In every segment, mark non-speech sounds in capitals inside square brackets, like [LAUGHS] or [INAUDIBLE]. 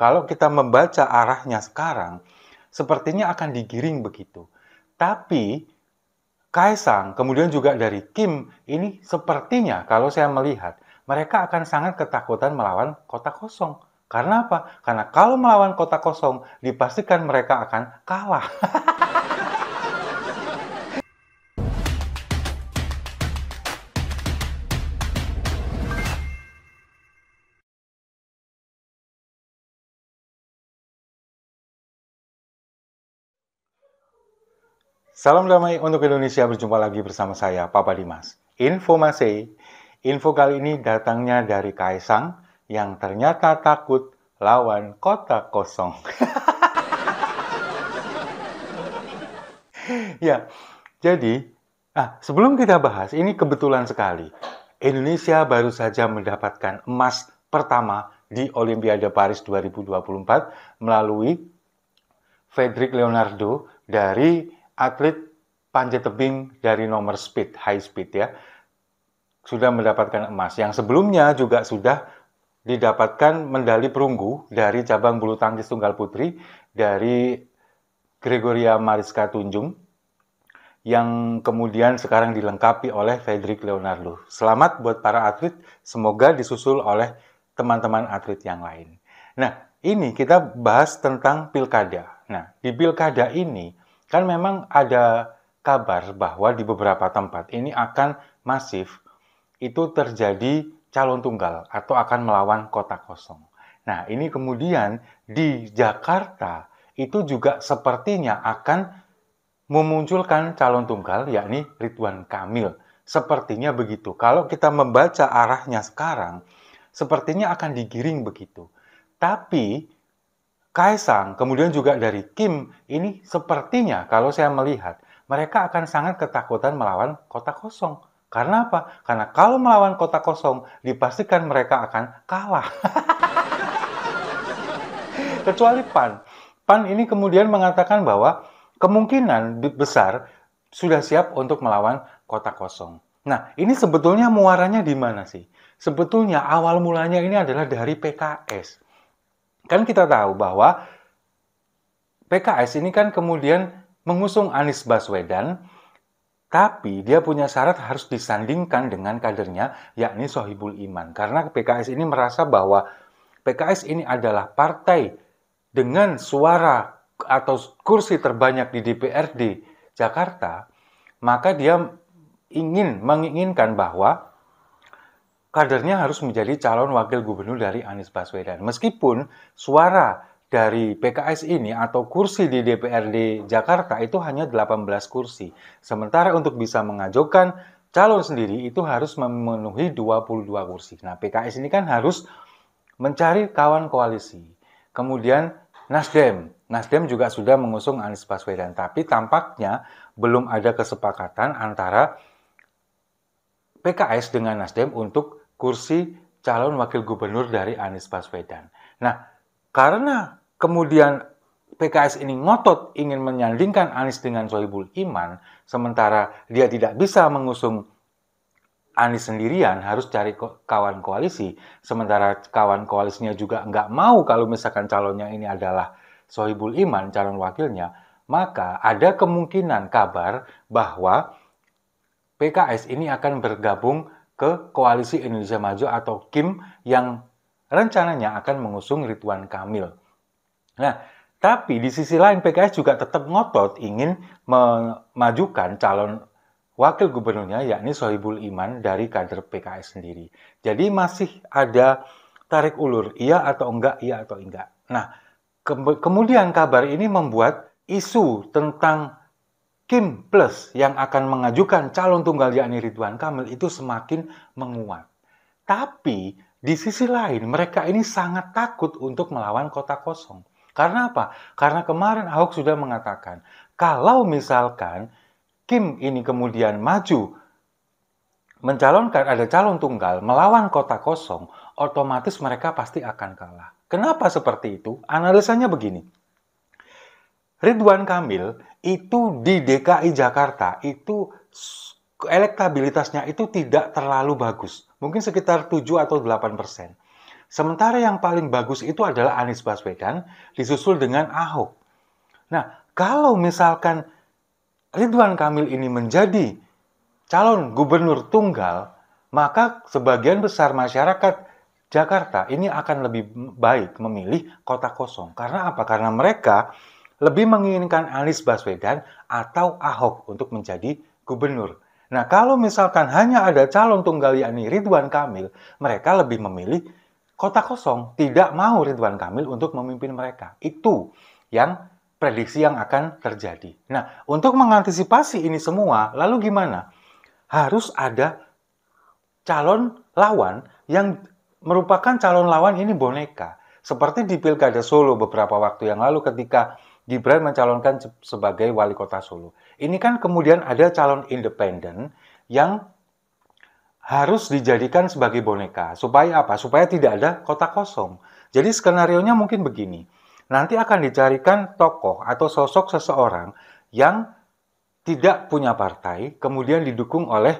Kalau kita membaca arahnya sekarang, sepertinya akan digiring begitu. Tapi Kaisang, kemudian juga dari Kim, ini sepertinya kalau saya melihat, mereka akan sangat ketakutan melawan kota kosong. Karena apa? Karena kalau melawan kota kosong, dipastikan mereka akan kalah. [LAUGHS] Salam damai untuk Indonesia, berjumpa lagi bersama saya, Papa Dimas. Info Masei, info kali ini datangnya dari Kaisang yang ternyata takut lawan kota kosong. [LAUGHS] ya, jadi, ah, sebelum kita bahas, ini kebetulan sekali. Indonesia baru saja mendapatkan emas pertama di Olimpiade Paris 2024 melalui Frederick Leonardo dari atlet panjat tebing dari nomor speed, high speed ya, sudah mendapatkan emas. Yang sebelumnya juga sudah didapatkan medali perunggu dari cabang bulu tangkis tunggal putri dari Gregoria Mariska Tunjung yang kemudian sekarang dilengkapi oleh Frederick Leonardo. Selamat buat para atlet, semoga disusul oleh teman-teman atlet yang lain. Nah, ini kita bahas tentang pilkada. Nah, di pilkada ini Kan memang ada kabar bahwa di beberapa tempat ini akan masif itu terjadi calon tunggal atau akan melawan kota kosong. Nah, ini kemudian di Jakarta itu juga sepertinya akan memunculkan calon tunggal yakni Ridwan Kamil. Sepertinya begitu. Kalau kita membaca arahnya sekarang, sepertinya akan digiring begitu. Tapi Kaisang, kemudian juga dari Kim, ini sepertinya kalau saya melihat, mereka akan sangat ketakutan melawan kota kosong. Karena apa? Karena kalau melawan kota kosong, dipastikan mereka akan kalah. [LAUGHS] Kecuali PAN. PAN ini kemudian mengatakan bahwa kemungkinan besar sudah siap untuk melawan kota kosong. Nah, ini sebetulnya muaranya di mana sih? Sebetulnya awal mulanya ini adalah dari PKS. Kan kita tahu bahwa PKS ini kan kemudian mengusung Anies Baswedan, tapi dia punya syarat harus disandingkan dengan kadernya, yakni Sohibul Iman. Karena PKS ini merasa bahwa PKS ini adalah partai dengan suara atau kursi terbanyak di DPRD Jakarta, maka dia ingin menginginkan bahwa kadernya harus menjadi calon wakil gubernur dari Anies Baswedan. Meskipun suara dari PKS ini atau kursi di DPRD Jakarta itu hanya 18 kursi. Sementara untuk bisa mengajukan calon sendiri itu harus memenuhi 22 kursi. Nah, PKS ini kan harus mencari kawan koalisi. Kemudian Nasdem. Nasdem juga sudah mengusung Anies Baswedan, tapi tampaknya belum ada kesepakatan antara PKS dengan Nasdem untuk kursi calon wakil gubernur dari Anies Baswedan. Nah, karena kemudian PKS ini ngotot ingin menyandingkan Anies dengan Sohibul Iman, sementara dia tidak bisa mengusung Anies sendirian harus cari kawan koalisi, sementara kawan koalisinya juga nggak mau kalau misalkan calonnya ini adalah Sohibul Iman, calon wakilnya, maka ada kemungkinan kabar bahwa PKS ini akan bergabung ke Koalisi Indonesia Maju atau KIM yang rencananya akan mengusung Ridwan Kamil. Nah, tapi di sisi lain PKS juga tetap ngotot ingin memajukan calon wakil gubernurnya yakni Sohibul Iman dari kader PKS sendiri. Jadi masih ada tarik ulur, iya atau enggak, iya atau enggak. Nah, ke kemudian kabar ini membuat isu tentang Kim Plus yang akan mengajukan calon tunggal yakni Ridwan Kamil itu semakin menguat. Tapi di sisi lain mereka ini sangat takut untuk melawan kota kosong. Karena apa? Karena kemarin Ahok sudah mengatakan kalau misalkan Kim ini kemudian maju mencalonkan ada calon tunggal melawan kota kosong, otomatis mereka pasti akan kalah. Kenapa seperti itu? Analisanya begini. Ridwan Kamil itu di DKI Jakarta itu elektabilitasnya itu tidak terlalu bagus. Mungkin sekitar 7 atau 8 persen. Sementara yang paling bagus itu adalah Anies Baswedan disusul dengan Ahok. Nah, kalau misalkan Ridwan Kamil ini menjadi calon gubernur tunggal, maka sebagian besar masyarakat Jakarta ini akan lebih baik memilih kota kosong. Karena apa? Karena mereka lebih menginginkan Anies Baswedan atau Ahok untuk menjadi gubernur. Nah, kalau misalkan hanya ada calon tunggal yakni Ridwan Kamil, mereka lebih memilih kota kosong, tidak mau Ridwan Kamil untuk memimpin mereka. Itu yang prediksi yang akan terjadi. Nah, untuk mengantisipasi ini semua, lalu gimana? Harus ada calon lawan yang merupakan calon lawan ini boneka. Seperti di Pilkada Solo beberapa waktu yang lalu ketika Gibran mencalonkan sebagai wali kota Solo. Ini kan kemudian ada calon independen yang harus dijadikan sebagai boneka. Supaya apa? Supaya tidak ada kota kosong. Jadi skenario nya mungkin begini. Nanti akan dicarikan tokoh atau sosok seseorang yang tidak punya partai, kemudian didukung oleh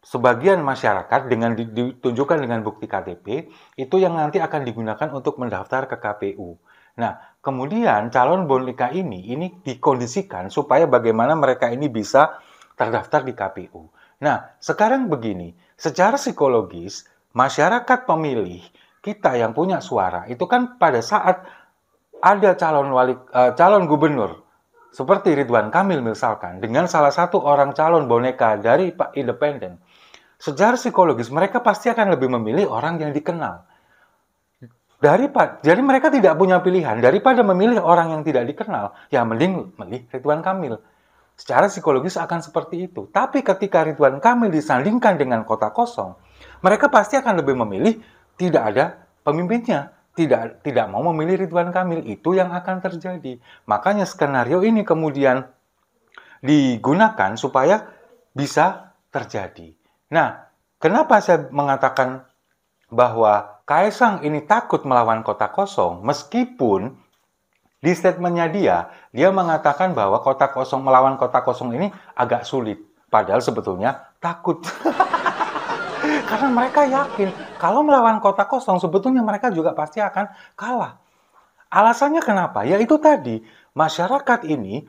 sebagian masyarakat dengan ditunjukkan dengan bukti KTP, itu yang nanti akan digunakan untuk mendaftar ke KPU. Nah, Kemudian calon boneka ini ini dikondisikan supaya bagaimana mereka ini bisa terdaftar di KPU. Nah, sekarang begini, secara psikologis masyarakat pemilih kita yang punya suara itu kan pada saat ada calon wali uh, calon gubernur seperti Ridwan Kamil misalkan dengan salah satu orang calon boneka dari Pak Independen. Secara psikologis mereka pasti akan lebih memilih orang yang dikenal daripada jadi mereka tidak punya pilihan daripada memilih orang yang tidak dikenal ya mending memilih Ridwan Kamil secara psikologis akan seperti itu tapi ketika Ridwan Kamil disandingkan dengan kota kosong mereka pasti akan lebih memilih tidak ada pemimpinnya tidak tidak mau memilih Ridwan Kamil itu yang akan terjadi makanya skenario ini kemudian digunakan supaya bisa terjadi nah kenapa saya mengatakan bahwa Kaisang ini takut melawan kota kosong meskipun di statementnya dia, dia mengatakan bahwa kota kosong melawan kota kosong ini agak sulit. Padahal sebetulnya takut. [LAUGHS] Karena mereka yakin kalau melawan kota kosong sebetulnya mereka juga pasti akan kalah. Alasannya kenapa? ya itu tadi masyarakat ini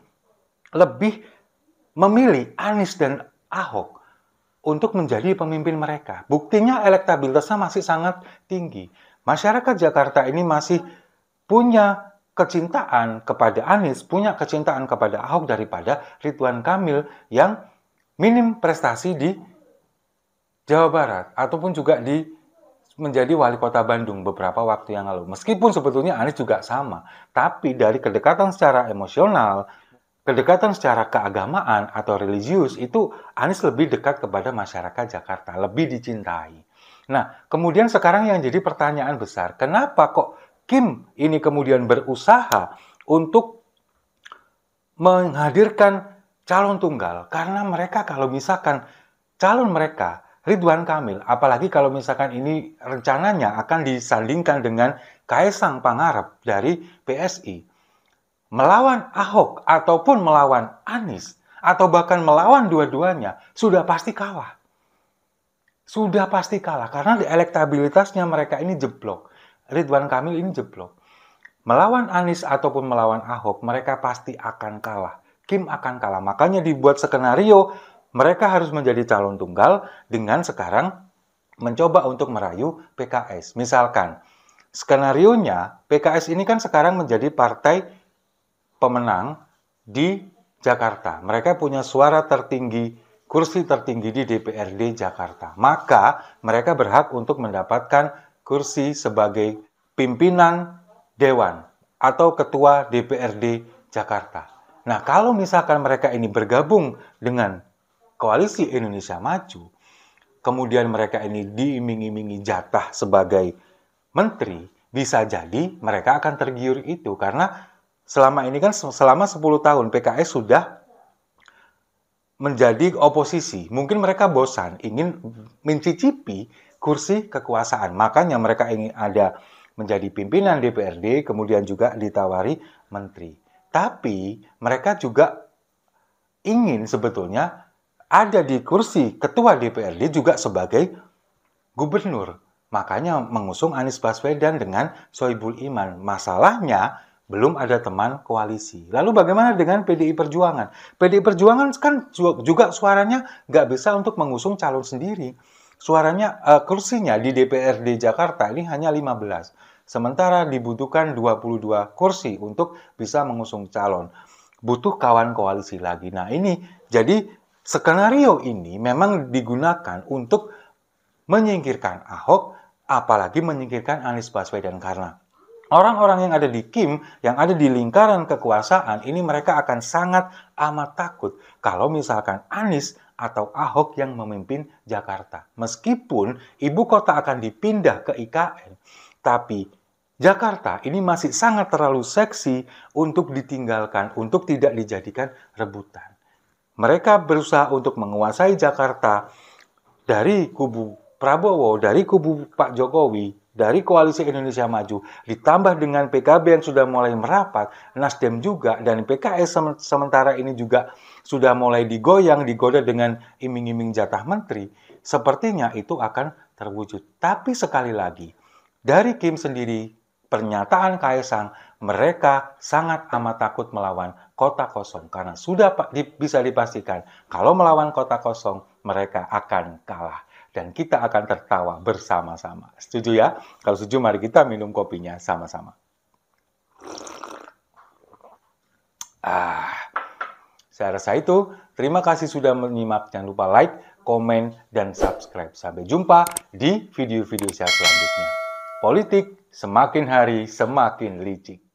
lebih memilih Anies dan Ahok untuk menjadi pemimpin mereka. Buktinya elektabilitasnya masih sangat tinggi. Masyarakat Jakarta ini masih punya kecintaan kepada Anies, punya kecintaan kepada Ahok daripada Ridwan Kamil yang minim prestasi di Jawa Barat ataupun juga di menjadi wali kota Bandung beberapa waktu yang lalu. Meskipun sebetulnya Anies juga sama, tapi dari kedekatan secara emosional, Kedekatan secara keagamaan atau religius itu Anies lebih dekat kepada masyarakat Jakarta, lebih dicintai. Nah, kemudian sekarang yang jadi pertanyaan besar, kenapa kok Kim ini kemudian berusaha untuk menghadirkan calon tunggal? Karena mereka kalau misalkan calon mereka Ridwan Kamil, apalagi kalau misalkan ini rencananya akan disandingkan dengan Kaisang Pangarep dari PSI, melawan Ahok ataupun melawan Anies atau bahkan melawan dua-duanya sudah pasti kalah. Sudah pasti kalah karena elektabilitasnya mereka ini jeblok. Ridwan Kamil ini jeblok. Melawan Anies ataupun melawan Ahok mereka pasti akan kalah. Kim akan kalah. Makanya dibuat skenario mereka harus menjadi calon tunggal dengan sekarang mencoba untuk merayu PKS. Misalkan, skenario nya PKS ini kan sekarang menjadi partai pemenang di Jakarta. Mereka punya suara tertinggi, kursi tertinggi di DPRD Jakarta. Maka mereka berhak untuk mendapatkan kursi sebagai pimpinan dewan atau ketua DPRD Jakarta. Nah, kalau misalkan mereka ini bergabung dengan koalisi Indonesia Maju, kemudian mereka ini diiming-imingi jatah sebagai menteri, bisa jadi mereka akan tergiur itu karena selama ini kan selama 10 tahun PKS sudah menjadi oposisi. Mungkin mereka bosan, ingin mencicipi kursi kekuasaan. Makanya mereka ingin ada menjadi pimpinan DPRD, kemudian juga ditawari menteri. Tapi mereka juga ingin sebetulnya ada di kursi ketua DPRD juga sebagai gubernur. Makanya mengusung Anies Baswedan dengan Soebul Iman. Masalahnya belum ada teman koalisi. Lalu bagaimana dengan PDI Perjuangan? PDI Perjuangan kan juga suaranya nggak bisa untuk mengusung calon sendiri. Suaranya, uh, kursinya di DPRD Jakarta ini hanya 15. Sementara dibutuhkan 22 kursi untuk bisa mengusung calon. Butuh kawan koalisi lagi. Nah ini, jadi skenario ini memang digunakan untuk menyingkirkan Ahok, apalagi menyingkirkan Anies Baswedan karena Orang-orang yang ada di Kim, yang ada di lingkaran kekuasaan, ini mereka akan sangat amat takut kalau misalkan Anies atau Ahok yang memimpin Jakarta. Meskipun ibu kota akan dipindah ke IKN, tapi Jakarta ini masih sangat terlalu seksi untuk ditinggalkan, untuk tidak dijadikan rebutan. Mereka berusaha untuk menguasai Jakarta dari kubu Prabowo, dari kubu Pak Jokowi, dari koalisi Indonesia Maju ditambah dengan PKB yang sudah mulai merapat, Nasdem juga dan PKS sementara ini juga sudah mulai digoyang, digoda dengan iming-iming jatah menteri, sepertinya itu akan terwujud. Tapi sekali lagi, dari Kim sendiri pernyataan Kaisang mereka sangat amat takut melawan kota kosong karena sudah bisa dipastikan kalau melawan kota kosong mereka akan kalah dan kita akan tertawa bersama-sama. Setuju ya? Kalau setuju mari kita minum kopinya sama-sama. Ah, saya rasa itu. Terima kasih sudah menyimak. Jangan lupa like, komen, dan subscribe. Sampai jumpa di video-video saya selanjutnya. Politik semakin hari semakin licik.